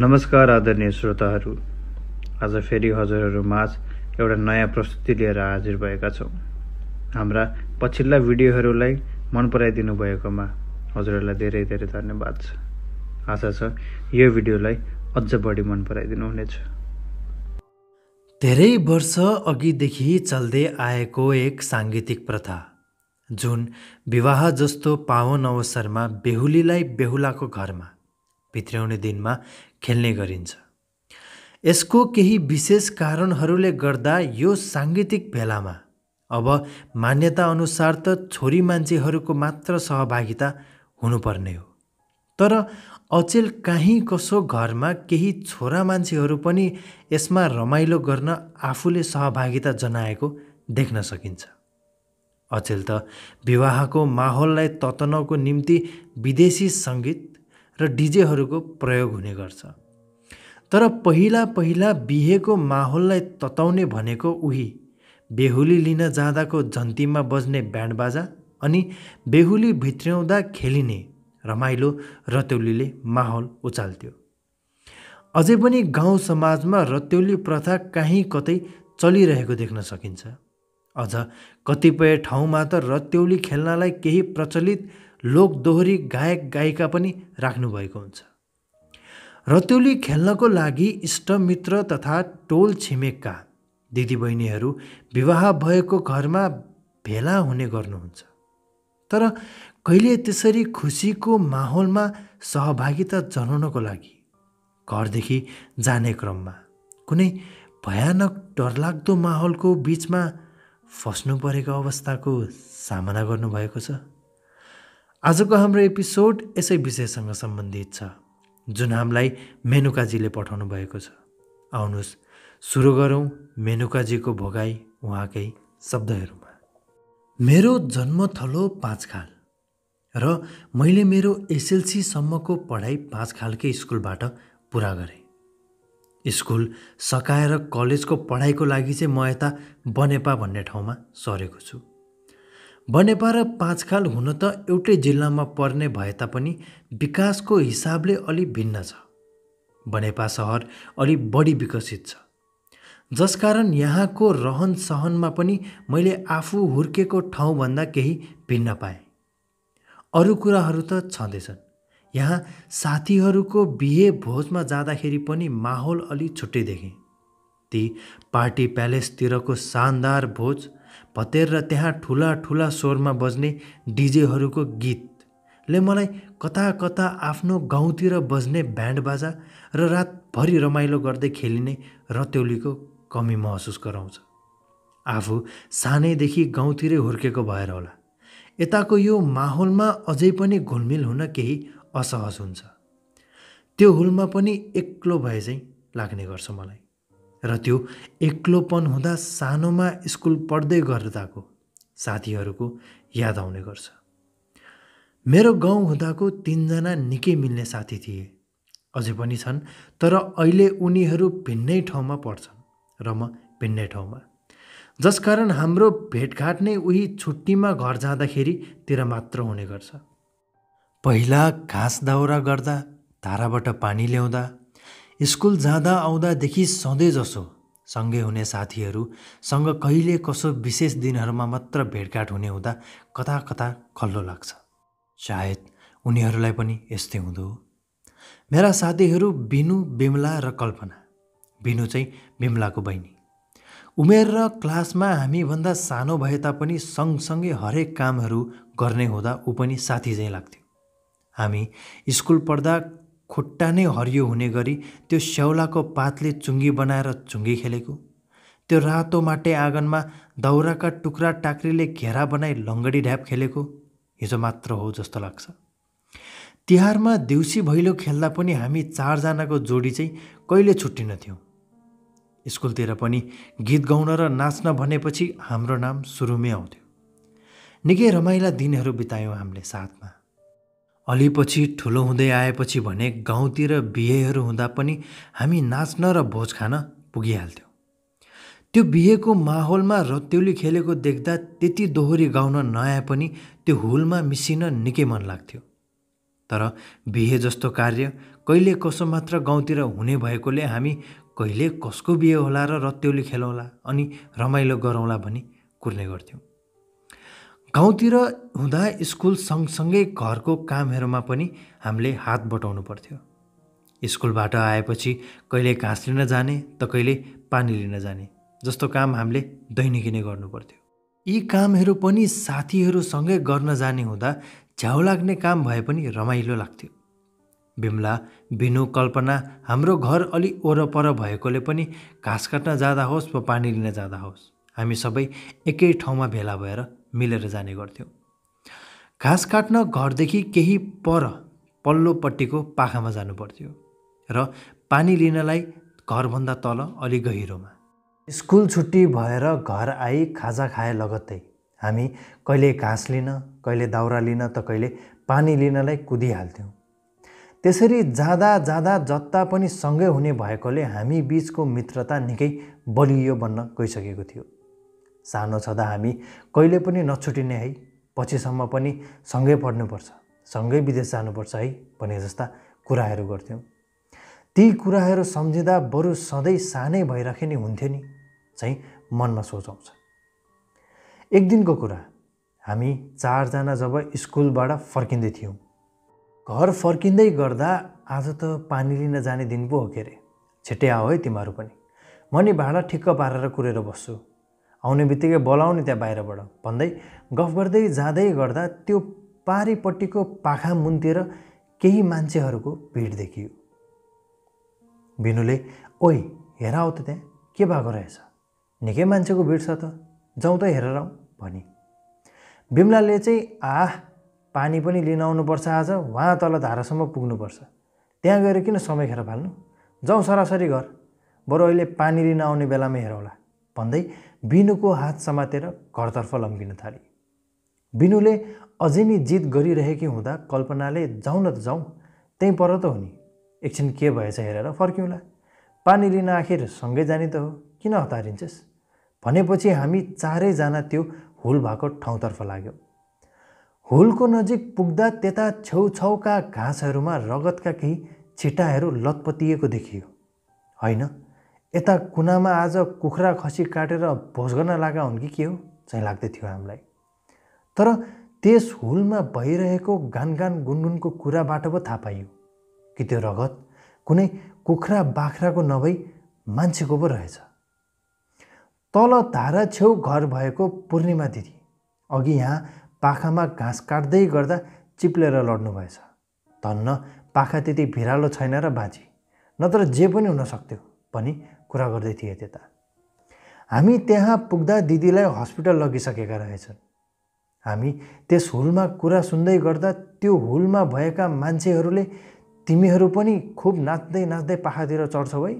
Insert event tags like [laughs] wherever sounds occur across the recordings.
नमस्कार आदरणीय श्रोताहरू आज फेरि हजुरहरू माझ एउटा नयाँ प्रस्तुति लिएर हाजिर भएका छौँ हाम्रा पछिल्ला भिडियोहरूलाई मन पराइदिनु भएकोमा हजुरहरूलाई धेरै धेरै धन्यवाद छ आशा छ यो भिडियोलाई अझ बढी मन पराइदिनु हुनेछ धेरै वर्ष अघिदेखि चल्दै आएको एक साङ्गीतिक प्रथा जुन विवाह जस्तो पावन अवसरमा बेहुलीलाई बेहुलाको घरमा भित्र्याउने दिनमा खेल्ने गरिन्छ यसको केही विशेष कारणहरूले गर्दा यो साङ्गीतिक भेलामा अब मान्यताअनुसार त छोरी मान्छेहरूको मात्र सहभागिता हुनुपर्ने हो तर अचेल काहीँ कसो घरमा केही छोरा मान्छेहरू पनि यसमा रमाइलो गर्न आफूले सहभागिता जनाएको देख्न सकिन्छ अचेल त विवाहको माहौललाई तत्नको निम्ति विदेशी सङ्गीत र डिजेहरूको प्रयोग हुने गर्छ तर पहिला पहिला बिहेको माहौललाई तताउने भनेको उही बेहुली लिन जाँदाको जन्तीमा बज्ने ब्यान्डबाजा अनि बेहुली भित्र्याउँदा खेलिने रमाइलो रत्यौलीले माहौल उचाल्थ्यो अझै पनि गाउँ समाजमा रत्यौली प्रथा काहीँ कतै चलिरहेको देख्न सकिन्छ अझ कतिपय ठाउँमा त रत्यौली खेल्नलाई केही प्रचलित लोक दोहोरी गायक गायिका पनि राख्नुभएको हुन्छ रतौली खेल्नको लागि इष्टमित्र तथा टोल छिमेकका दिदीबहिनीहरू विवाह भएको घरमा भेला हुने गर्नुहुन्छ तर कहिले त्यसरी खुसीको माहौलमा सहभागिता जनाउनको लागि घरदेखि जाने क्रममा कुनै भयानक डरलाग्दो माहौलको बिचमा फस्नु परेको अवस्थाको सामना गर्नुभएको छ आजको हाम्रो एपिसोड यसै विषयसँग सम्बन्धित छ जुन हामीलाई मेनुकाजीले पठाउनु भएको छ आउनुहोस् सुरु गरौँ मेनुकाजीको भोगाई उहाँकै शब्दहरूमा मेरो जन्मथलो खाल र मैले मेरो एसएलसीसम्मको पढाइ पाँच खालकै स्कुलबाट पुरा गरेँ स्कुल सकाएर कलेजको पढाइको लागि चाहिँ म यता बनेपा भन्ने ठाउँमा सरेको छु बनेपा र पाँचखाल हुन त एउटै जिल्लामा पर्ने भए तापनि विकासको हिसाबले अलि भिन्न छ बनेपा सहर अलि बढी विकसित छ जसकारण यहाँको रहन सहनमा पनि मैले आफू हुर्केको ठाउँभन्दा केही भिन्न पाएँ अरू कुराहरू त छँदैछन् यहाँ साथीहरूको बिहे भोजमा जाँदाखेरि पनि माहौल अलि छुट्टै देखेँ ती पार्टी प्यालेसतिरको शानदार भोज भतेर र त्यहाँ ठुला ठुला स्वरमा बज्ने डिजेहरूको गीतले मलाई कता कता आफ्नो गाउँतिर बज्ने ब्यान्ड बाजा र रातभरि रमाइलो गर्दै खेलिने रत्यौलीको कमी महसुस गराउँछ आफू सानैदेखि गाउँतिरै हुर्केको भएर होला यताको यो माहौलमा अझै पनि घुलमिल हुन केही असहज हुन्छ त्यो हुलमा पनि एक्लो भए चाहिँ लाग्ने गर्छ मलाई र त्यो एक्लोपन हुँदा सानोमा स्कुल पढ्दै गर्दाको साथीहरूको याद आउने गर्छ मेरो गाउँ हुँदाको तिनजना निकै मिल्ने साथी थिए अझै पनि छन् तर अहिले उनीहरू भिन्नै ठाउँमा पढ्छन् र म भिन्नै ठाउँमा जसकारण हाम्रो भेटघाट नै उही छुट्टीमा घर जाँदाखेरि तिर मात्र हुने गर्छ पहिला घाँस दाउरा गर्दा धाराबाट पानी ल्याउँदा स्कुल जाँदा आउँदादेखि सधैँ जसो सँगै हुने साथीहरूसँग कहिले कसो विशेष दिनहरूमा मात्र भेटघाट हुने हुँदा कता कता खल्लो लाग्छ सायद उनीहरूलाई पनि यस्तै हुँदो मेरा साथीहरू बिनु बिमला र कल्पना बिनु चाहिँ बिमलाको बहिनी उमेर र क्लासमा हामीभन्दा सानो भए तापनि सँगसँगै हरेक कामहरू गर्ने हुँदा ऊ पनि साथी चाहिँ लाग्थ्यो हामी स्कुल पढ्दा खुट्टा नै हरियो हुने गरी त्यो स्याउलाको पातले चुङ्गी बनाएर चुङ्गी खेलेको त्यो रातो माटे आँगनमा दाउराका टुक्रा टाक्रीले घेरा बनाई लङ्गडी ढ्याप खेलेको हिजो मात्र हो जस्तो लाग्छ तिहारमा देउसी भैलो खेल्दा पनि हामी चारजनाको जोडी चाहिँ कहिले छुट्टिन थियौँ स्कुलतिर पनि गीत गाउन र नाच्न भनेपछि हाम्रो नाम सुरुमै आउँथ्यो निकै रमाइला दिनहरू बितायौँ हामीले साथमा अलिपछि ठुलो हुँदै आएपछि भने गाउँतिर बिहेहरू हुँदा पनि हामी नाच्न र भोज खान पुगिहाल्थ्यौँ त्यो बिहेको माहौलमा रत्यौली खेलेको देख्दा त्यति दोहोरी गाउन नआए पनि त्यो हुलमा मिसिन निकै मन लाग्थ्यो तर बिहे जस्तो कार्य कहिले कसो मात्र गाउँतिर हुने भएकोले हामी कहिले कसको बिहे होला र रत्यौली खेलौँला अनि रमाइलो गरौँला भनी कुर्ने गर्थ्यौँ गाउँतिर हुँदा स्कुल सँगसँगै घरको कामहरूमा पनि हामीले हात बटाउनु पर्थ्यो स्कुलबाट आएपछि कहिले घाँस लिन जाने त कहिले पानी लिन जाने जस्तो काम हामीले दैनिकी नै गर्नुपर्थ्यो यी कामहरू पनि साथीहरूसँगै गर्न जाने हुँदा झ्याउ लाग्ने काम भए पनि रमाइलो लाग्थ्यो बिमला बिनु कल्पना हाम्रो घर अलि वरपर भएकोले पनि घाँस काट्न जाँदा होस् वा पानी लिन जाँदा होस् हामी सबै एकै ठाउँमा भेला भएर मिलेर जाने गर्थ्यौँ घाँस काट्न घरदेखि केही पर पल्लोपट्टिको पाखामा जानु पर्थ्यो र पानी लिनलाई घरभन्दा तल अलि गहिरोमा स्कुल छुट्टी भएर घर आई खाजा खाए लगत्तै हामी कहिले घाँस लिन कहिले दाउरा लिन त कहिले पानी लिनलाई कुदिहाल्थ्यौँ त्यसरी जाँदा जाँदा जत्ता पनि सँगै हुने भएकोले हामी बिचको मित्रता निकै बलियो बन्न गइसकेको थियो सानो छँदा हामी कहिले पनि नछुटिने है पछिसम्म पनि सँगै पढ्नुपर्छ सँगै विदेश जानुपर्छ है भने जस्ता कुराहरू गर्थ्यौँ ती कुराहरू सम्झिँदा बरु सधैँ सानै भइराखे नि हुन्थ्यो नि चाहिँ मनमा सोच एक दिनको कुरा हामी चारजना जब स्कुलबाट फर्किँदै थियौँ घर फर्किँदै गर्दा आज त पानी लिन जाने दिन पो हो के अरे छिट्टै आऊ है तिमीहरू पनि म नि भाँडा ठिक्क पारेर कुरेर बस्छु आउने बित्तिकै बोलाउने त्यहाँ बाहिरबाट भन्दै गफ गर्दै जाँदै गर्दा त्यो पारिपट्टिको पाखा मुन्तिर केही मान्छेहरूको भिड देखियो बिनुले ओइ हेर आऊ त त्यहाँ के भएको रहेछ निकै मान्छेको भिड छ त जाउँ त हेरेर आऊ भनी बिमलाले चाहिँ आह पानी पनि लिन आउनुपर्छ आज उहाँ तल धारासम्म पुग्नुपर्छ त्यहाँ गएर किन समय खेर फाल्नु जाउँ सरासरी घर बरु अहिले पानी लिन आउने बेलामै हेरौँला भन्दै बिनुको हात समातेर घरतर्फ लम्किन थाले बिनुले अझै नै जित गरिरहेकी हुँदा कल्पनाले जाउँ न त जाउँ त्यहीँ पर त हो नि एकछिन के भएछ हेरेर फर्क्यौँला पानी लिन आखिर सँगै जाने त हो किन हतारिन्छस् भनेपछि हामी चारैजना त्यो हुल भएको ठाउँतर्फ लाग्यो हुलको नजिक पुग्दा त्यता छेउछाउका घाँसहरूमा रगतका केही छिटाहरू लतपतिएको देखियो होइन यता कुनामा आज कुखुरा खसी काटेर भोज गर्न लागा हुन् कि के हो चाहिँ लाग्दै थियो हामीलाई तर त्यस हुलमा भइरहेको गान गान गुनगुनको कुराबाट पो थाहा पाइयो कि त्यो रगत कुनै कुखुरा बाख्राको नभई मान्छेको पो रहेछ तल धारा छेउ घर भएको पूर्णिमा दिदी अघि यहाँ पाखामा घाँस काट्दै गर्दा चिप्लेर लड्नु भएछ धन्न पाखा त्यति भिरालो छैन र बाँची नत्र जे पनि हुन सक्थ्यो भनी कुरा गर्दै थिए त्यता हामी त्यहाँ पुग्दा दिदीलाई हस्पिटल लगिसकेका रहेछन् हामी त्यस हुलमा कुरा सुन्दै गर्दा त्यो हुलमा भएका मान्छेहरूले तिमीहरू पनि खुब नाच्दै नाच्दै पाखातिर चढ्छौ है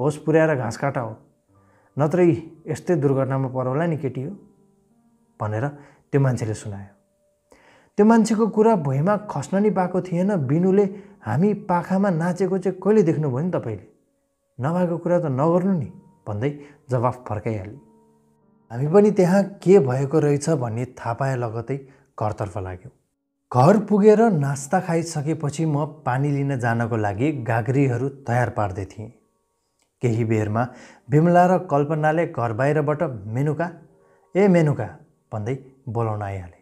होस पुर्याएर घाँस काटा हो नत्र यस्तै दुर्घटनामा परौला नि केटी हो भनेर त्यो मान्छेले सुनायो त्यो मान्छेको कुरा भुइँमा खस्न नि पाएको थिएन बिनुले हामी पाखामा नाचेको चाहिँ कहिले देख्नुभयो नि तपाईँले नभएको कुरा त नगर्नु नि भन्दै जवाफ फर्काइहाल्यो हामी पनि त्यहाँ के भएको रहेछ भन्ने थाहा पाए लगतै घरतर्फ लाग्यौँ घर पुगेर नास्ता खाइसकेपछि म पानी लिन जानको लागि गाग्रीहरू तयार पार्दै थिएँ केही बेरमा बिमला र कल्पनाले घर बाहिरबाट मेनुका ए मेनुका भन्दै बोलाउन आइहाले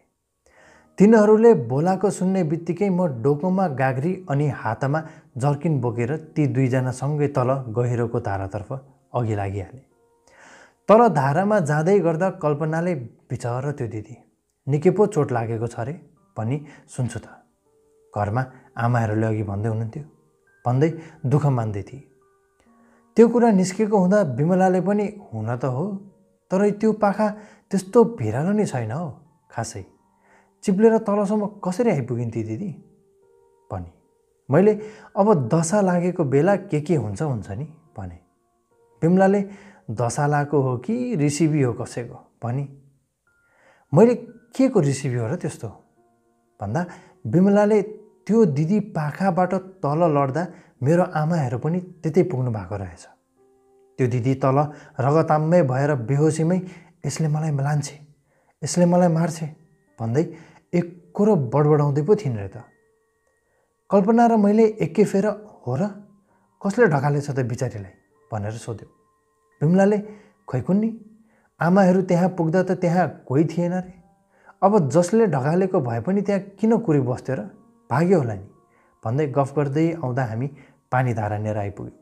तिनीहरूले भोलाको सुन्ने बित्तिकै म डोकोमा गाग्री अनि हातमा जर्किन बोकेर ती दुईजनासँगै तल गहिरोको धारातर्फ अघि लागिहालेँ तल धारामा जाँदै गर्दा कल्पनाले बिचर त्यो दिदी निकै पो चोट लागेको छ अरे भनी सुन्छु त घरमा आमाहरूले अघि भन्दै हुनुहुन्थ्यो भन्दै दुःख मान्दै थिए त्यो कुरा निस्केको हुँदा विमलाले पनि हुन त हो तर त्यो पाखा त्यस्तो भिरालो नै छैन हो खासै चिप्लेर तलसम्म कसरी आइपुगिन्थे दिदी भने मैले अब दशा लागेको बेला के के हुन्छ हुन्छ नि भने विमलाले दशा लागेको हो कि रिसिभी हो कसैको भने मैले के को रिसिभी हो र त्यस्तो भन्दा बिमलाले त्यो दिदी पाखाबाट तल लड्दा मेरो आमाहरू पनि त्यतै पुग्नु भएको रहेछ त्यो दिदी तल रगताम्मै भएर बेहोसीमै यसले मलाई लान्छे यसले मलाई मार्छे भन्दै एक कुरो बडबडाउँदै पो थिइन् रे त कल्पना र मैले एकै फेर हो र कसले छ त बिचारीलाई भनेर सोध्यो बिमलाले खै नि आमाहरू त्यहाँ पुग्दा त त्यहाँ कोही थिएन रे अब जसले ढकालेको भए पनि त्यहाँ किन कुरी बस्थ्यो र भाग्यो होला नि भन्दै गफ गर्दै आउँदा हामी पानी धारा लिएर आइपुग्यौँ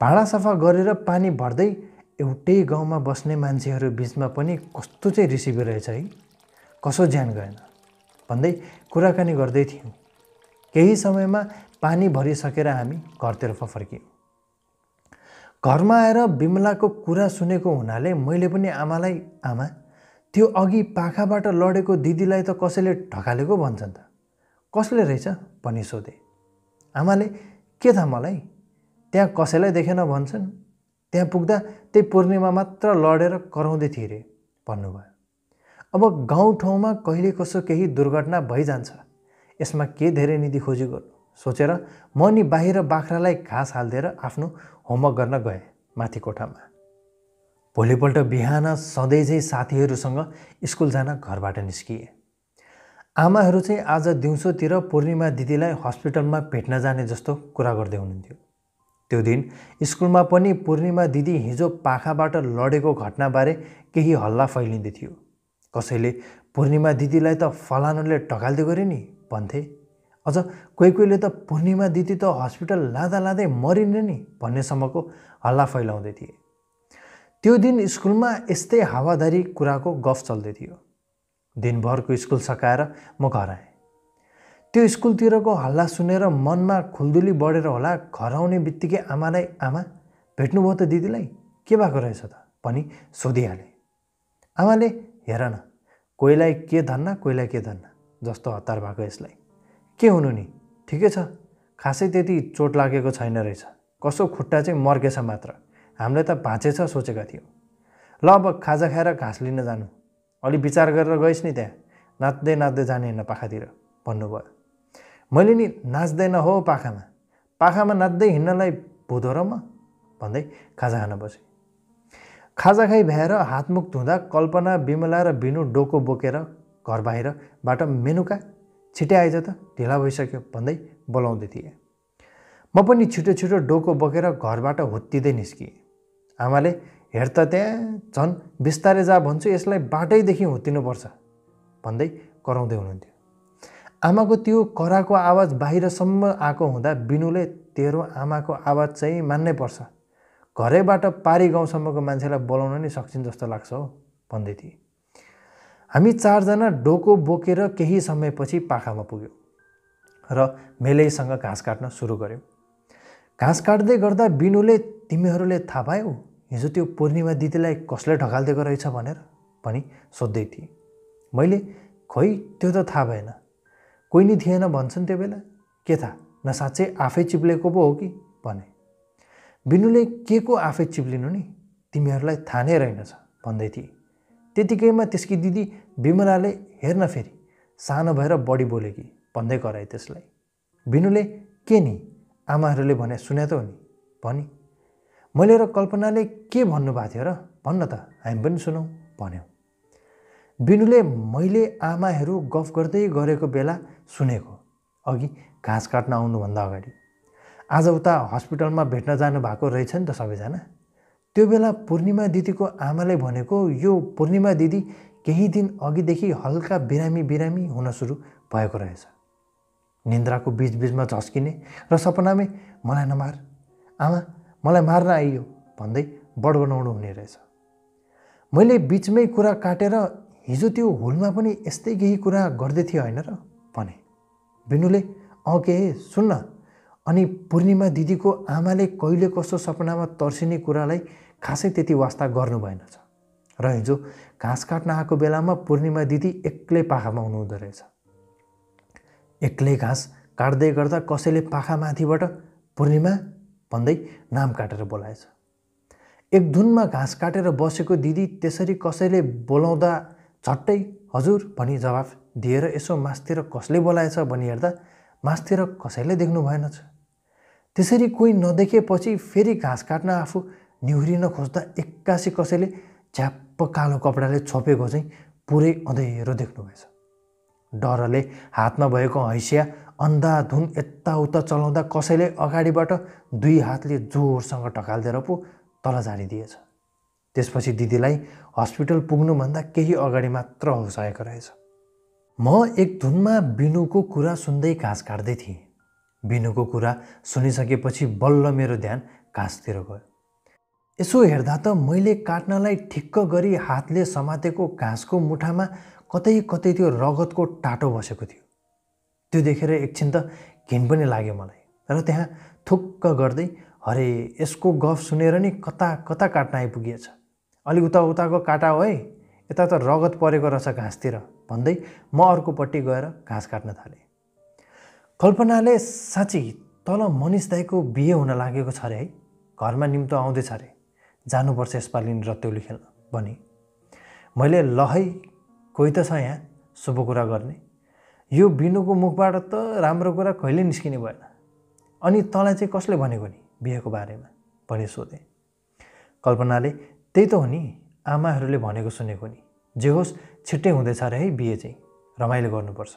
भाँडा सफा गरेर पानी भर्दै एउटै गाउँमा बस्ने मान्छेहरू बिचमा पनि कस्तो चाहिँ रिसिभ रहेछ है कसो ज्यान गएन भन्दै कुराकानी गर्दै थियौँ केही समयमा पानी भरिसकेर हामी घरतर्फ फर्कियौँ घरमा आएर बिमलाको कुरा सुनेको हुनाले मैले पनि आमालाई आमा त्यो अघि पाखाबाट लडेको दिदीलाई त कसैले ढकालेको भन्छन् त कसले रहेछ भनी सोधे आमाले के थाहा मलाई त्यहाँ कसैलाई देखेन भन्छन् त्यहाँ पुग्दा त्यही पूर्णिमा मात्र लडेर कराउँदै थिए अरे भन्नुभयो अब गाउँठाउँमा कहिले कसो केही दुर्घटना भइजान्छ यसमा के धेरै निधि खोजी गर्नु सोचेर म नि बाहिर बाख्रालाई घाँस हालिदिएर आफ्नो होमवर्क गर्न गएँ माथि कोठामा भोलिपल्ट बिहान सधैँझै साथीहरूसँग स्कुल जान घरबाट निस्किए आमाहरू चाहिँ आज दिउँसोतिर पूर्णिमा दिदीलाई हस्पिटलमा भेट्न जाने जस्तो कुरा गर्दै हुनुहुन्थ्यो त्यो दिन स्कुलमा पनि पूर्णिमा दिदी हिजो पाखाबाट लडेको घटनाबारे केही हल्ला फैलिँदै थियो कसैले पूर्णिमा दिदीलाई त फलानुले ढकाल्दै गऱ्यो नि भन्थे अझ कोही कोहीले त पूर्णिमा दिदी त हस्पिटल लाँदा लाँदै मरिन् नि भन्नेसम्मको हल्ला फैलाउँदै थिए त्यो दिन स्कुलमा यस्तै हावाधारी कुराको गफ चल्दै थियो दिनभरको स्कुल सकाएर म घर आएँ त्यो स्कुलतिरको हल्ला सुनेर मनमा खुल्दुली बढेर होला घर आउने बित्तिकै आमालाई आमा भेट्नुभयो त दिदीलाई के भएको रहेछ त पनि सोधिहालेँ आमाले हेर न कोहीलाई के धन्न कोहीलाई के धन्न जस्तो हतार भएको यसलाई के हुनु नि ठिकै छ खासै त्यति चोट लागेको छैन रहेछ कसो खुट्टा चाहिँ मर्केछ मात्र हामीलाई त भाँचेछ सोचेका थियौँ ल अब खाजा खाएर घाँस लिन जानु अलि विचार गरेर गएस् नि त्यहाँ नाच्दै नाच्दै जाने होइन पाखातिर भन्नुभयो मैले नि नाच्दैन हो पाखामा पाखामा नाच्दै हिँड्नलाई भुधो र म भन्दै खाजा खान बसेँ खाजा खाइ भ्याएर हातमुख धुँदा कल्पना बिमला र बिनु डोको बोकेर घर बाहिरबाट मेनुका छिटै आइज त ढिला भइसक्यो भन्दै बोलाउँदै थिए म पनि छिटो छिटो डोको बोकेर घरबाट हुत्तिँदै निस्किएँ आमाले हेर त त्यहाँ झन् बिस्तारै जा भन्छु यसलाई बाटैदेखि हुत्तिनुपर्छ भन्दै कराउँदै हुनुहुन्थ्यो आमाको त्यो कराको आवाज बाहिरसम्म आएको हुँदा बिनुले तेरो आमाको आवाज चाहिँ मान्नै पर्छ घरैबाट पारी गाउँसम्मको मान्छेलाई बोलाउन नै सक्छन् जस्तो लाग्छ हौ भन्दै थिए हामी चारजना डोको बोकेर केही समयपछि पाखामा पुग्यौँ र मेलैसँग घाँस काट्न सुरु गऱ्यौँ घाँस काट्दै गर्दा बिनुले तिमीहरूले थाहा पायौ हिजो त्यो पूर्णिमा दिदीलाई कसले ढकालिदिएको रहेछ भनेर पनि सोद्धै थिएँ मैले खोइ त्यो त थाहा भएन कोही नि थिएन भन्छन् त्यो बेला के थाहा न साँच्चै आफै चिप्लेको पो हो कि भने बिनुले के को आफै चिप्लिनु नि तिमीहरूलाई थाहा नै रहेनछ भन्दै थिए त्यतिकैमा त्यसकी दिदी विमलाले हेर्न फेरि सानो भएर बढी बोले कि भन्दै कराए त्यसलाई बिनुले के नि आमाहरूले भने सुने त हो नि भनी मैले र कल्पनाले के भन्नुभएको थियो र भन्न त हामी पनि सुनौँ भन्यो बिनुले मैले आमाहरू गफ गर्दै गरेको बेला सुनेको अघि घाँस काट्न आउनुभन्दा अगाडि आज उता हस्पिटलमा भेट्न जानुभएको रहेछ नि त सबैजना त्यो बेला पूर्णिमा दिदीको आमाले भनेको यो पूर्णिमा दिदी केही दिन अघिदेखि हल्का बिरामी बिरामी हुन सुरु भएको रहेछ निन्द्राको बिचबिचमा झस्किने र सपनामै मलाई नमार आमा मलाई मार्न आइयो भन्दै बडबनाउनु हुने रहेछ मैले बिचमै कुरा काटेर हिजो त्यो हुलमा पनि यस्तै केही कुरा गर्दै थिएँ होइन र भने बिनुले अँ के सुन्न अनि पूर्णिमा दिदीको आमाले कहिले कस्तो सपनामा तर्सिने कुरालाई खासै त्यति वास्ता गर्नु भएनछ र हिजो घाँस काट्न आएको बेलामा पूर्णिमा दिदी एक्लै पाखामा हुनुहुँदो रहेछ एक्लै घाँस काट्दै गर्दा कसैले पाखा माथिबाट पूर्णिमा भन्दै नाम काटेर बोलाएछ एक धुनमा घाँस काटेर बसेको दिदी त्यसरी कसैले बोलाउँदा झट्टै हजुर भनी जवाफ दिएर यसो मासतिर कसले बोलाएछ भनी हेर्दा मासतिर कसैले देख्नु भएनछ त्यसरी कोही नदेखेपछि फेरि घाँस काट्न आफू निहुरिन खोज्दा एक्कासी कसैले झ्याप्प कालो कपडाले छोपेको चाहिँ पुरै अँधेरो देख्नुभएछ डरले हातमा भएको हैसिया अन्धाधुन यताउता चलाउँदा कसैले अगाडिबाट दुई हातले जोरसँग टकालिदिएर पो तल झारिदिएछ त्यसपछि दिदीलाई हस्पिटल पुग्नुभन्दा केही अगाडि मात्र हौसाएको रहेछ म एक धुनमा बिनुको कुरा सुन्दै घाँस काट्दै थिएँ बिनुको कुरा सुनिसकेपछि बल्ल मेरो ध्यान घाँसतिर गयो यसो हेर्दा त मैले काट्नलाई ठिक्क गरी हातले समातेको घाँसको मुठामा कतै कतै त्यो रगतको टाटो बसेको थियो त्यो देखेर एकछिन त घिन पनि लाग्यो मलाई र त्यहाँ थुक्क गर्दै हरे यसको गफ सुनेर नि कता कता काट्न आइपुगेछ अलि उता उताको काटा हो है यता त रगत परेको रहेछ घाँसतिर भन्दै म अर्कोपट्टि गएर घाँस काट्न थालेँ कल्पनाले साँच्ची तल मनिष दाईको बिहे हुन लागेको छ अरे है घरमा निम्तो आउँदैछ अरे जानुपर्छ यसपालि रत्यौली खेल्न भने मैले ल है कोही त छ यहाँ शुभ कुरा गर्ने यो बिनुको मुखबाट त राम्रो कुरा कहिले निस्किने भएन अनि तँलाई चाहिँ कसले भनेको नि बिहेको बारेमा भने सोधेँ कल्पनाले त्यही त हो नि आमाहरूले भनेको सुनेको नि जे होस् छिट्टै हुँदैछ अरे है बिहे चाहिँ रमाइलो गर्नुपर्छ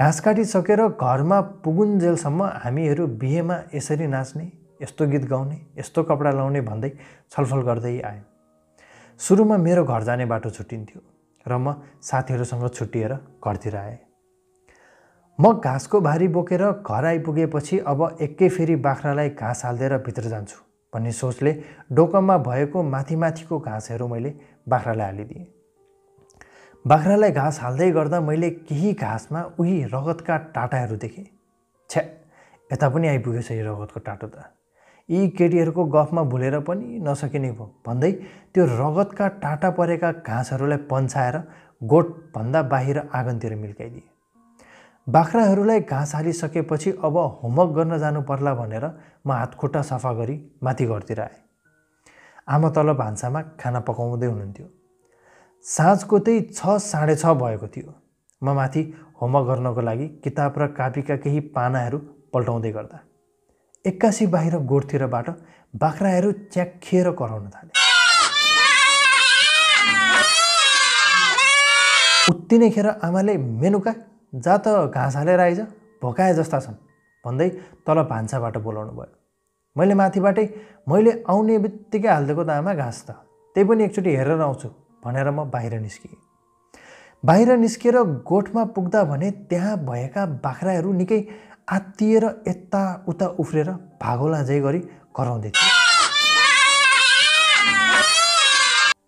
घाँस काटिसकेर घरमा पुगुन्जेलसम्म हामीहरू बिहेमा यसरी नाच्ने यस्तो गीत गाउने यस्तो कपडा लाउने भन्दै छलफल गर्दै आयौँ सुरुमा मेरो घर जाने बाटो छुट्टिन्थ्यो र म साथीहरूसँग छुट्टिएर घरतिर आएँ म घाँसको भारी बोकेर घर आइपुगेपछि अब एकै फेरि बाख्रालाई घाँस हालिदिएर भित्र जान्छु भन्ने सोचले डोकममा भएको माथि माथिको घाँसहरू मैले बाख्रालाई हालिदिएँ बाख्रालाई घाँस हाल्दै गर्दा मैले केही घाँसमा उही रगतका टाटाहरू देखेँ छ्या यता पनि आइपुगेछ यो रगतको टाटो त यी केटीहरूको गफमा भुलेर पनि नसकिने भयो भन्दै त्यो रगतका टाटा परेका घाँसहरूलाई पन्छाएर गोठभन्दा बाहिर आँगनतिर मिल्काइदिए बाख्राहरूलाई घाँस हालिसकेपछि अब होमवर्क गर्न जानु पर्ला भनेर म हातखुट्टा सफा गरी माथि घरतिर आएँ आमा तल भान्सामा खाना पकाउँदै हुनुहुन्थ्यो साँझको त्यही छ साढे छ भएको थियो म माथि होमवर्क गर्नको लागि किताब र कापीका केही पानाहरू पल्टाउँदै गर्दा एक्कासी बाहिर गोठतिरबाट बाख्राहरू च्याखिएर कराउन थाले उत्ति नै खेर आमाले मेनुका जा त घाँस हालेर आइज भोकाए जस्ता छन् भन्दै तल भान्साबाट बोलाउनु भयो मैले माथिबाटै मैले आउने बित्तिकै हालिदिएको त आमा घाँस त त्यही पनि एकचोटि हेरेर आउँछु भनेर म बाहिर निस्केँ बाहिर निस्केर गोठमा पुग्दा भने त्यहाँ भएका बाख्राहरू निकै आत्तिएर यताउता उफ्रेर भागोला जे गरी कराउँदै थियो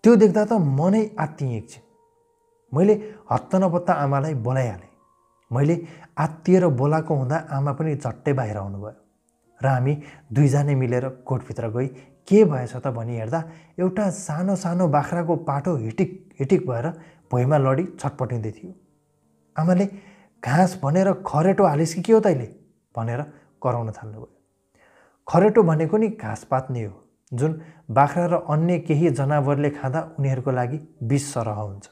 त्यो देख्दा त मनै आत्तिएको एकछिन मैले हत्त नपत्ता आमालाई बोलाइहालेँ मैले आत्तिएर बोलाएको हुँदा आमा पनि झट्टै बाहिर आउनुभयो र हामी दुईजना मिलेर कोटभित्र गई के भएछ त भनी हेर्दा एउटा सानो सानो बाख्राको पाटो हिटिक हिटिक भएर भुइँमा लडी छटपटिँदै थियो आमाले घाँस भनेर खरेटो हालिस् कि के हो तैँले भनेर कराउन थाल्नुभयो खरेटो भनेको नि पात नै हो जुन बाख्रा र अन्य केही जनावरले खाँदा उनीहरूको लागि विष सरह हुन्छ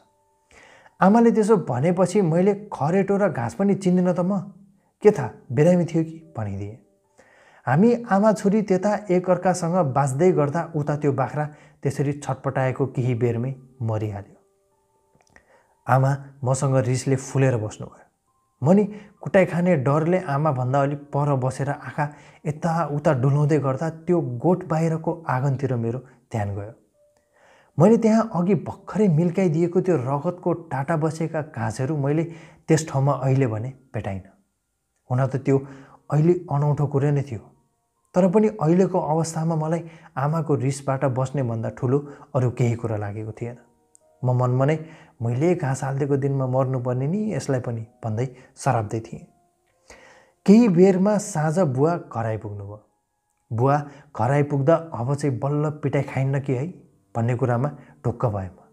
आमाले त्यसो भनेपछि मैले खरेटो र घाँस पनि चिन्दिनँ त म के थाहा बिरामी थियो कि भनिदिएँ हामी आमा छोरी त्यता एकअर्कासँग बाँच्दै गर्दा उता त्यो बाख्रा त्यसरी छटपटाएको केही बेरमै मरिहाल्यो आमा मसँग रिसले फुलेर बस्नुभयो म नि कुटाइ खाने डरले आमाभन्दा अलिक पर बसेर आँखा यताउता डुलाउँदै गर्दा त्यो गोठ बाहिरको आँगनतिर मेरो ध्यान गयो मैले त्यहाँ अघि भर्खरै मिल्काइदिएको त्यो रगतको टाटा बसेका घाँसहरू मैले त्यस ठाउँमा अहिले भने भेटाइनँ हुन त त्यो अहिले अनौठो कुरो नै थियो तर पनि अहिलेको अवस्थामा मलाई आमाको रिसबाट बस्ने भन्दा ठुलो अरू केही कुरा लागेको थिएन म मनमा नै मैले घाँस हालिदिएको दिनमा मर्नुपर्ने नि यसलाई पनि भन्दै सराप्दै थिएँ केही बेरमा साँझ बुवा घर आइपुग्नुभयो बुवा घर आइपुग्दा अब चाहिँ बल्ल पिटाइ खाइन्न कि है भन्ने कुरामा ढुक्क भयो म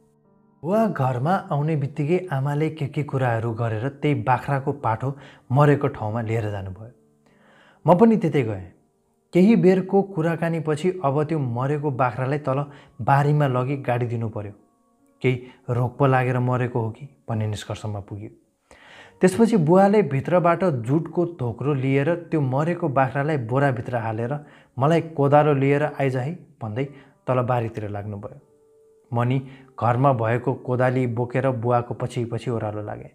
बुवा घरमा आउने बित्तिकै आमाले के के कुराहरू गरेर त्यही बाख्राको पाठो मरेको ठाउँमा लिएर जानुभयो म पनि त्यतै गएँ केही बेरको कुराकानीपछि अब त्यो मरेको बाख्रालाई तल बारीमा लगी गाडिदिनु पर्यो केही रोग पो लागेर मरेको हो कि भन्ने निष्कर्षमा पुग्यो त्यसपछि बुवाले भित्रबाट जुटको धोक्रो लिएर त्यो मरेको बाख्रालाई बोराभित्र हालेर मलाई कोदालो लिएर आइज है भन्दै तल बारीतिर लाग्नुभयो मनी घरमा भएको कोदाली बोकेर बुवाको पछि पछि ओह्रालो लागे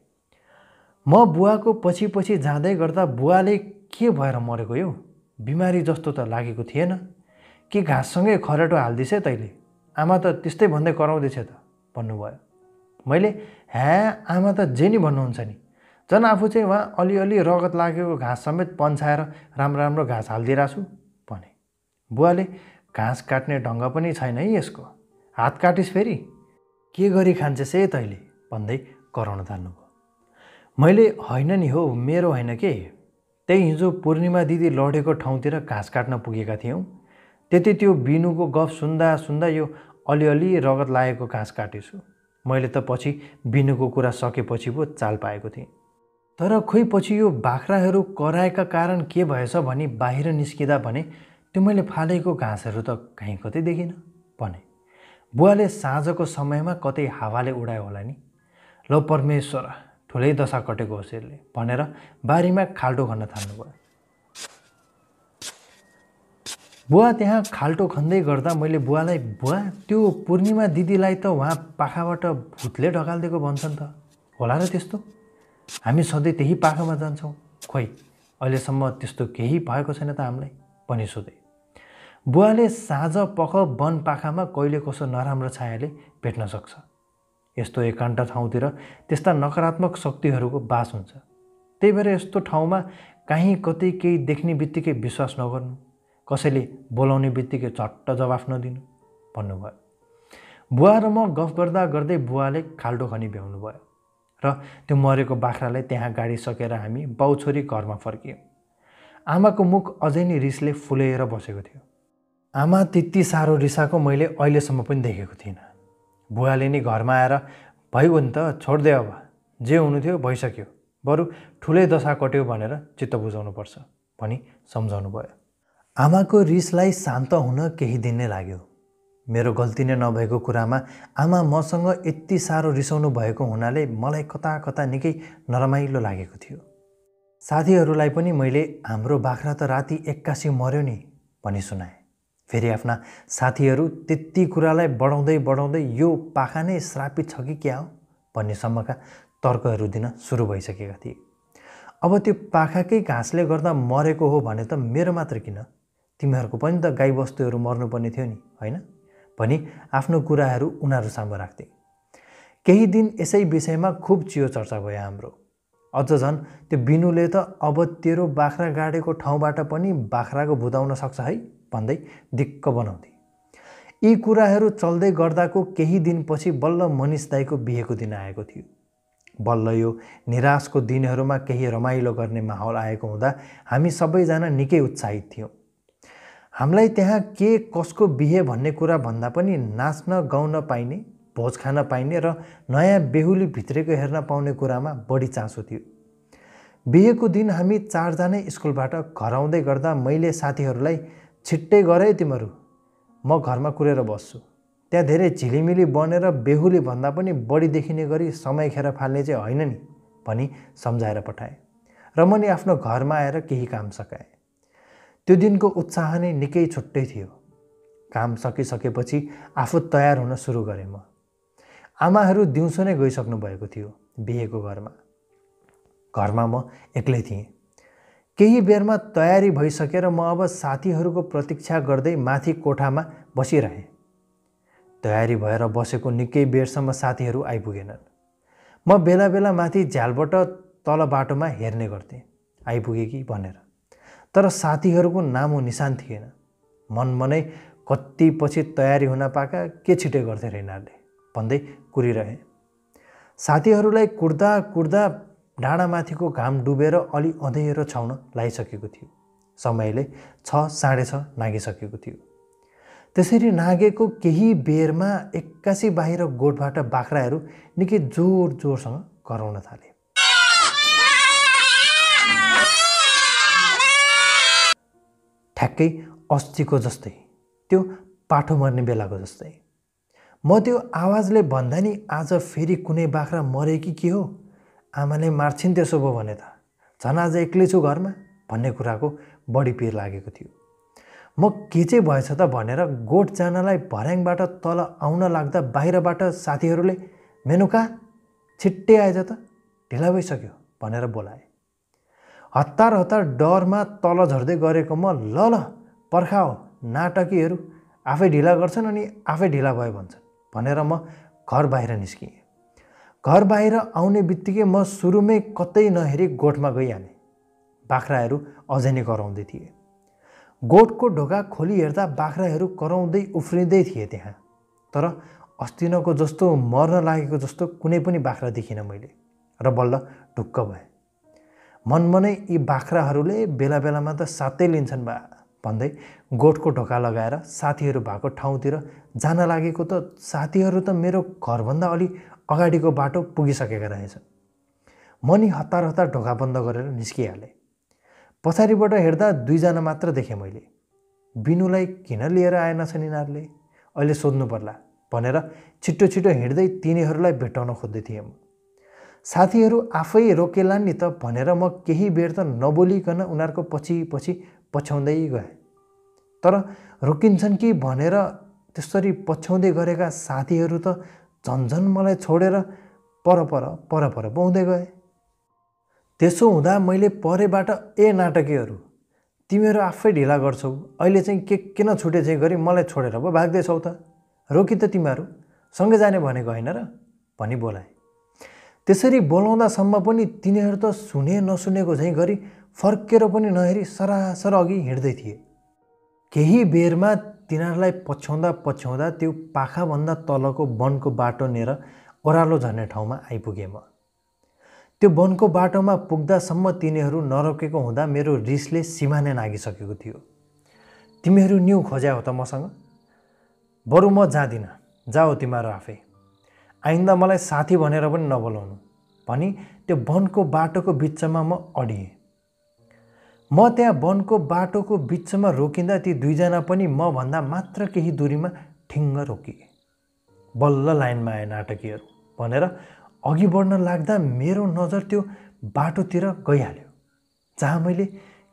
म बुवाको पछि पछि जाँदै गर्दा बुवाले के भएर मरेको यो बिमारी जस्तो त लागेको थिएन के घाँससँगै खरेटो हालिदिएछ तैँले आमा त त्यस्तै भन्दै कराउँदैछ त भन्नुभयो मैले ह्या आमा त जे नि भन्नुहुन्छ नि झन् आफू चाहिँ उहाँ अलिअलि रगत लागेको घाँस समेत पन्छाएर राम्रो राम्रो घाँस छु भने बुवाले घाँस काट्ने ढङ्ग पनि छैन है यसको हात काटिस् फेरि के गरी खान्छेस् है तैँले भन्दै कराउन थाल्नुभयो मैले होइन नि हो मेरो होइन के त्यही हिजो पूर्णिमा दिदी लडेको ठाउँतिर घाँस काट्न पुगेका थियौँ त्यति त्यो बिनुको गफ सुन्दा सुन्दा यो अलिअलि रगत लागेको घाँस काटेछु मैले त पछि बिनुको कुरा सकेपछि पो चाल पाएको थिएँ तर खोइ पछि यो बाख्राहरू कराएका कारण के भएछ भनी बाहिर निस्किँदा भने त्यो मैले फालेको घाँसहरू त कहीँ कतै देखिनँ भने बुवाले साँझको समयमा कतै हावाले उडायो होला नि ल परमेश्वर ठुलै दशा कटेको होस् यसले भनेर बारीमा खाल्टो खन्न थाल्नुभयो बुवा त्यहाँ खाल्टो खन्दै गर्दा मैले बुवालाई बुवा त्यो पूर्णिमा दिदीलाई त उहाँ पाखाबाट भुतले ढकालिदिएको भन्छन् त होला र त्यस्तो हामी सधैँ त्यही पाखामा जान्छौँ खोइ अहिलेसम्म त्यस्तो केही भएको छैन त हामीलाई पनि सोधेँ बुवाले साँझ पख वन पाखामा कहिले कसो नराम्रो छायाले भेट्न सक्छ यस्तो एकान्त ठाउँतिर त्यस्ता नकारात्मक शक्तिहरूको बास हुन्छ त्यही भएर यस्तो ठाउँमा काहीँ कतै केही देख्ने बित्तिकै विश्वास नगर्नु कसैले बोलाउने बित्तिकै चट्ट जवाफ नदिनु भन्नुभयो बुवा र म गफ गर्दा गर्दै बुवाले खाल्डो खनी भ्याउनु भयो र त्यो मरेको बाख्रालाई त्यहाँ गाडी सकेर हामी बाउ छोरी घरमा फर्कियौँ आमाको मुख अझै नै रिसले फुलेर बसेको थियो आमा त्यति साह्रो रिसाएको मैले अहिलेसम्म पनि देखेको थिइनँ बुवाले नि घरमा आएर भइगयो नि त छोडिदे अब जे हुनु थियो भइसक्यो बरु ठुलै दशा कट्यो भनेर चित्त बुझाउनु पर्छ भनी सम्झाउनु भयो आमाको रिसलाई शान्त हुन केही दिन नै लाग्यो मेरो गल्ती नै नभएको कुरामा आमा मसँग यति साह्रो रिसाउनु भएको हुनाले मलाई कता कता निकै नरमाइलो लागेको थियो साथीहरूलाई पनि मैले हाम्रो बाख्रा त राति एक्कासी मऱ्यो नि भनी सुनाएँ फेरि आफ्ना साथीहरू त्यति कुरालाई बढाउँदै बढाउँदै यो पाखा नै श्रापित छ कि क्या हो भन्नेसम्मका तर्कहरू दिन सुरु भइसकेका थिए अब त्यो पाखाकै घाँसले गर्दा मरेको हो भने त मेरो मात्र किन तिमीहरूको पनि त गाईबस्तुहरू मर्नुपर्ने थियो नि होइन भनी आफ्नो कुराहरू उनीहरू सामु राख्थे केही दिन यसै विषयमा खुब चियो चर्चा भयो हाम्रो अझ झन् त्यो बिनुले त अब तेरो बाख्रा गाडेको ठाउँबाट पनि बाख्राको भुदाउन सक्छ है भन्दै दिक्क बनाउँथे यी कुराहरू चल्दै गर्दाको केही दिनपछि बल्ल मनिष दाईको बिहेको दिन आएको थियो बल्ल यो निराशको दिनहरूमा केही रमाइलो गर्ने माहौल आएको हुँदा हामी सबैजना निकै उत्साहित थियौँ हामीलाई त्यहाँ के कसको बिहे भन्ने कुरा भन्दा पनि नाच्न गाउन पाइने भोज खान पाइने र नयाँ बेहुली भित्रेको हेर्न पाउने कुरामा बढी चासो थियो बिहेको दिन हामी चारजना स्कुलबाट घर आउँदै गर्दा मैले साथीहरूलाई छिट्टै गर है तिमीहरू म घरमा कुरेर बस्छु त्यहाँ धेरै झिलिमिली बनेर बेहुली भन्दा पनि बढी देखिने गरी समय खेर फाल्ने चाहिँ होइन नि भनी सम्झाएर पठाएँ र मैले आफ्नो घरमा आएर केही काम सकाएँ त्यो दिनको उत्साह नै निकै छुट्टै थियो काम सकिसकेपछि आफू तयार हुन सुरु गरेँ म आमाहरू दिउँसो नै गइसक्नु भएको थियो बिहेको घरमा घरमा म एक्लै थिएँ केही बेरमा तयारी भइसकेर म अब साथीहरूको प्रतीक्षा गर्दै माथि कोठामा बसिरहेँ तयारी भएर बसेको निकै बेरसम्म साथीहरू आइपुगेनन् म बेला बेला माथि झ्यालबाट तल बाटोमा हेर्ने गर्थेँ आइपुगे कि भनेर तर साथीहरूको नामो निशान थिएन मनमनै मनै कति पछि तयारी हुन पाएका के छिटै गर्थे यिनीहरूले भन्दै कुरिरहे साथीहरूलाई कुर्दा कुर्दा डाँडामाथिको घाम डुबेर अलि अँधेरो छाउन लागिसकेको थियो समयले छ साढे छ नागिसकेको थियो त्यसरी नागेको केही बेरमा एक्कासी बाहिर गोठबाट बाख्राहरू निकै जोर जोरसँग कराउन थाले ठ्याक्कै अस्तिको जस्तै त्यो पाठो मर्ने बेलाको जस्तै म त्यो आवाजले भन्दा नि आज फेरि कुनै बाख्रा मरे कि के हो आमाले मार्छिन् त्यसो भयो भने त झन् आज एक्लै छु घरमा भन्ने कुराको बढी पिर लागेको थियो म के चाहिँ भएछ त भनेर गोठ जानलाई भर्याङबाट तल आउन लाग्दा बाहिरबाट साथीहरूले मेनुका छिट्टै आएछ त ढिला भइसक्यो भनेर बोलाए हतार हतार डरमा तल झर्दै गरेको म ल ल पर्खाओ नाटकीहरू आफै ढिला गर्छन् अनि आफै ढिला भयो भन्छन् भनेर म घर बाहिर निस्किएँ घर बाहिर आउने बित्तिकै म सुरुमै कतै नहेरी गोठमा गइहालेँ बाख्राहरू अझै नै कराउँदै थिए गोठको ढोका खोली हेर्दा बाख्राहरू कराउँदै उफ्रिँदै थिए त्यहाँ तर अस्तिनको जस्तो मर्न लागेको जस्तो कुनै पनि बाख्रा देखिनँ मैले र बल्ल ढुक्क भएँ मनमनै यी बाख्राहरूले बेला बेलामा त सातै लिन्छन् बा भन्दै गोठको ढोका लगाएर साथीहरू भएको ठाउँतिर जान लागेको त साथीहरू त मेरो घरभन्दा अलि अगाडिको बाटो पुगिसकेका रहेछ म हतार हतार ढोका बन्द गरेर निस्किहाले पछाडिबाट हेर्दा दुईजना मात्र देखेँ मैले बिनुलाई किन लिएर आएनछन् यिनीहरूले अहिले सोध्नु पर्ला भनेर छिटो छिटो हिँड्दै तिनीहरूलाई भेटाउन खोज्दै थिएँ म साथीहरू आफै रोकेलान् नि त भनेर म केही बेर त नबोलिकन उनीहरूको पछि पछि पछ्याउँदै गएँ तर रोकिन्छन् कि भनेर त्यसरी पछ्याउँदै गरेका साथीहरू त झन्झन मलाई छोडेर परपर परपर पाउँदै गए त्यसो हुँदा मैले परेबाट ए नाटकीयहरू तिमीहरू आफै ढिला गर्छौ अहिले चाहिँ के किन छुटे चाहिँ गरी मलाई छोडेर पो भाग्दैछौ त रोकी त तिमीहरू सँगै जाने भनेको होइन र भनी बोलाए त्यसरी बोलाउँदासम्म पनि तिनीहरू त सुने नसुनेको झैँ गरी फर्केर पनि नहेरी सरासर अघि हिँड्दै थिए केही बेरमा तिनीहरूलाई पछ्याउँदा पछ्याउँदा त्यो पाखाभन्दा तलको वनको बाटो लिएर ओह्रालो झर्ने ठाउँमा आइपुगेँ म त्यो वनको बाटोमा पुग्दासम्म तिनीहरू नरोकेको हुँदा मेरो रिसले सिमाने नागिसकेको थियो तिमीहरू न्यु खोज्या हो त मसँग बरु म जाँदिनँ जाओ तिमीहरू आफै आइन्दा मलाई साथी भनेर पनि नबोलाउनु भनी त्यो वनको बाटोको बिचमा म अडिएँ म त्यहाँ वनको बाटोको बिचमा रोकिँदा ती दुईजना पनि मभन्दा मात्र केही दूरीमा ठिङ्ग रोकिए बल्ल लाइनमा आए नाटकीयहरू भनेर अघि बढ्न लाग्दा मेरो नजर त्यो बाटोतिर गइहाल्यो जहाँ मैले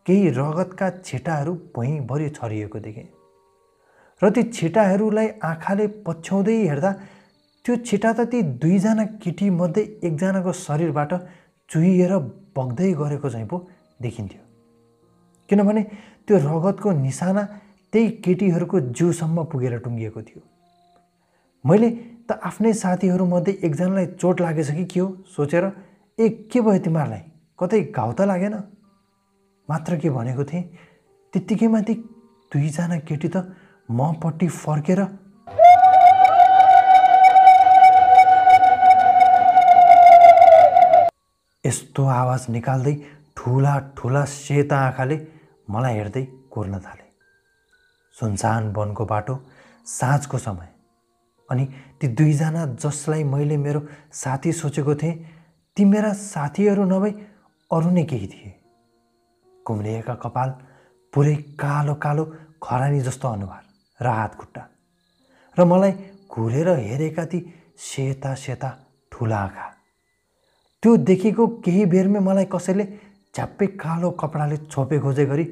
केही रगतका छिटाहरू भुइँभरि छरिएको देखेँ र ती छिटाहरूलाई आँखाले पछ्याउँदै हेर्दा त्यो छिटा त ती दुईजना केटीमध्ये एकजनाको शरीरबाट चुहिएर बग्दै गरेको झैँ पो देखिन्थ्यो किनभने त्यो रगतको निशाना त्यही केटीहरूको जिउसम्म पुगेर टुङ्गिएको थियो मैले त आफ्नै साथीहरूमध्ये एकजनालाई चोट लागेछ कि के हो सोचेर ए के भयो तिमीहरूलाई कतै घाउ त लागेन मात्र के भनेको थिएँ माथि दुईजना केटी त मपट्टि फर्केर यस्तो आवाज निकाल्दै ठुला ठुला सेता आँखाले मलाई हेर्दै कुर्न थाले सुनसान वनको बाटो साँझको समय अनि ती दुईजना जसलाई मैले मेरो साथी सोचेको थिएँ ती मेरा साथीहरू नभई अरू नै केही थिए कुम्लिएका कपाल पुरै कालो कालो खरानी जस्तो अनुहार र हात खुट्टा र मलाई घुरेर हेरेका ती सेता सेता ठुला आँखा त्यो देखेको केही बेरमै मलाई कसैले झ्याप्पै कालो कपडाले छोपे खोजे गरी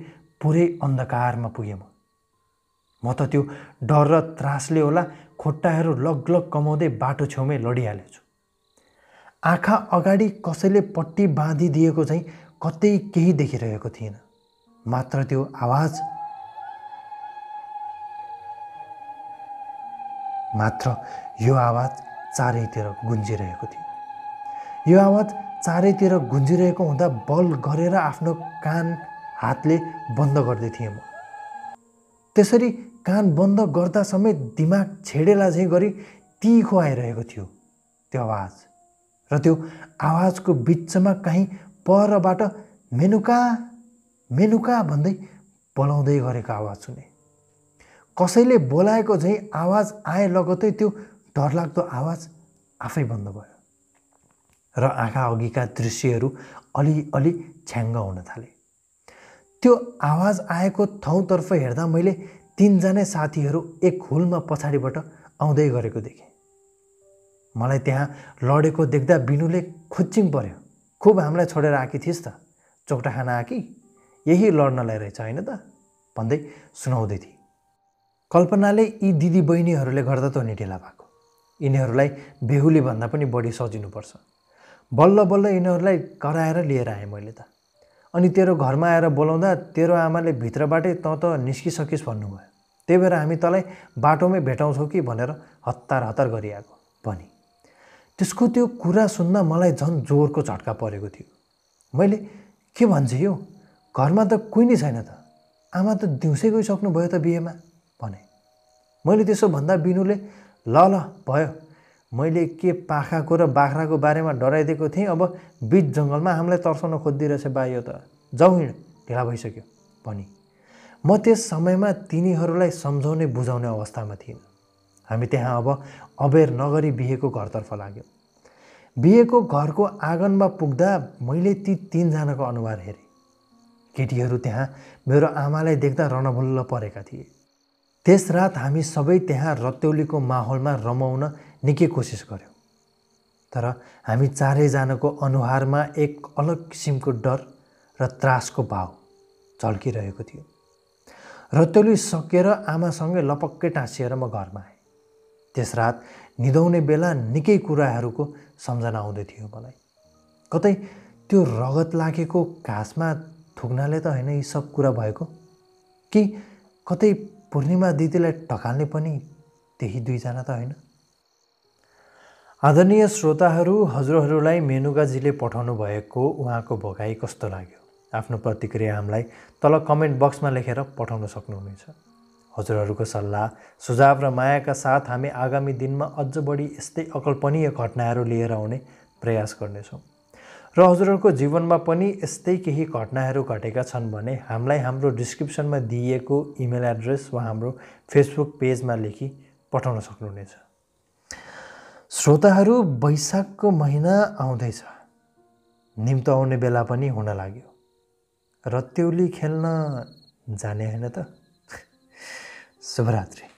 पुरै अन्धकारमा पुगेँ म त त्यो डर र त्रासले होला खुट्टाहरू लगलग कमाउँदै बाटो छेउमै लडिहालेको छु आँखा अगाडि कसैले पट्टी बाँधिदिएको चाहिँ कतै केही देखिरहेको थिएन मात्र त्यो आवाज मात्र यो आवाज चारैतिर गुन्जिरहेको थियो यो आवाज चारैतिर गुन्जिरहेको हुँदा बल गरेर आफ्नो कान हातले बन्द गर्दै थिएँ म त्यसरी कान बन्द गर्दा समेत दिमाग छेडेला झैँ गरी तिखो आइरहेको थियो त्यो आवाज र त्यो आवाजको बिचमा काहीँ परबाट मेनुका मेनुका भन्दै बोलाउँदै गरेको आवाज सुने कसैले बोलाएको झैँ आवाज आए लगतै त्यो डरलाग्दो आवाज आफै बन्द भयो र आँखा अघिका दृश्यहरू अलिअलि छ्याङ्ग हुन थाले त्यो आवाज आएको ठाउँतर्फ हेर्दा मैले तिनजना साथीहरू एक हुलमा पछाडिबाट आउँदै गरेको देखेँ मलाई त्यहाँ लडेको देख्दा बिनुले खुच्चिङ पर्यो खुब हामीलाई छोडेर आएकी थिइस् त चोकटा खाना आकी यही लड्नलाई रहेछ होइन त भन्दै सुनाउँदै थिए कल्पनाले यी दिदी बहिनीहरूले गर्दा त नि निटेला भएको यिनीहरूलाई बेहुली भन्दा पनि बढी सजिनुपर्छ बल्ल बल्ल यिनीहरूलाई कराएर लिएर आएँ मैले त अनि तेरो घरमा आएर बोलाउँदा तेरो आमाले भित्रबाटै तँ त निस्किसकिस् भन्नुभयो त्यही भएर हामी तँलाई बाटोमै भेटाउँछौँ कि भनेर हतार हतार गरिआएको भने त्यसको त्यो कुरा सुन्दा मलाई झन् जोरको झट्का परेको थियो मैले के भन्छ यो घरमा त कोही नै छैन त आमा त दिउँसै गइसक्नुभयो त बिहेमा भने मैले त्यसो भन्दा बिनुले ल ल भयो मैले के पाखाको र बाख्राको बारेमा डराइदिएको थिएँ अब बिच जङ्गलमा हामीलाई तर्साउन खोज्दै रहेछ बा यो त जाउँ हिँड ढिला भइसक्यो पनि म त्यस समयमा तिनीहरूलाई सम्झाउने बुझाउने अवस्थामा थिइनँ हामी त्यहाँ अब अबेर नगरी बिहेको घरतर्फ लाग्यौँ बिहेको घरको आँगनमा पुग्दा मैले ती तिनजनाको अनुहार हेरेँ केटीहरू त्यहाँ मेरो आमालाई देख्दा रणभुल्ल परेका थिए त्यस रात हामी सबै त्यहाँ रत्यौलीको माहौलमा रमाउन निकै कोसिस गऱ्यौँ तर हामी चारैजनाको अनुहारमा एक अलग किसिमको डर र त्रासको भाव झल्किरहेको थियो रतौली सकेर आमासँगै लपक्कै टाँसिएर म घरमा आएँ त्यस रात निधाउने बेला निकै कुराहरूको सम्झना आउँदै थियो मलाई कतै त्यो रगत लागेको घाँसमा थुक्नाले त होइन यी सब कुरा भएको कि कतै पूर्णिमा दिदीलाई टकाल्ने पनि त्यही दुईजना त होइन आदरणीय श्रोताहरू हजुरहरूलाई मेनुगाजीले पठाउनु भएको उहाँको भोगाई कस्तो लाग्यो आफ्नो प्रतिक्रिया हामीलाई तल कमेन्ट बक्समा लेखेर पठाउन सक्नुहुनेछ हजुरहरूको सल्लाह सुझाव र मायाका साथ हामी आगामी दिनमा अझ बढी यस्तै अकल्पनीय घटनाहरू लिएर आउने प्रयास गर्नेछौँ र हजुरहरूको जीवनमा पनि यस्तै केही घटनाहरू घटेका छन् भने हामीलाई हाम्रो डिस्क्रिप्सनमा दिइएको इमेल एड्रेस वा हाम्रो फेसबुक पेजमा लेखी पठाउन सक्नुहुनेछ श्रोताहरू वैशाखको महिना आउँदैछ निम्तो आउने बेला पनि हुन लाग्यो र त्योली खेल्न जाने होइन त [laughs] शुभरात्री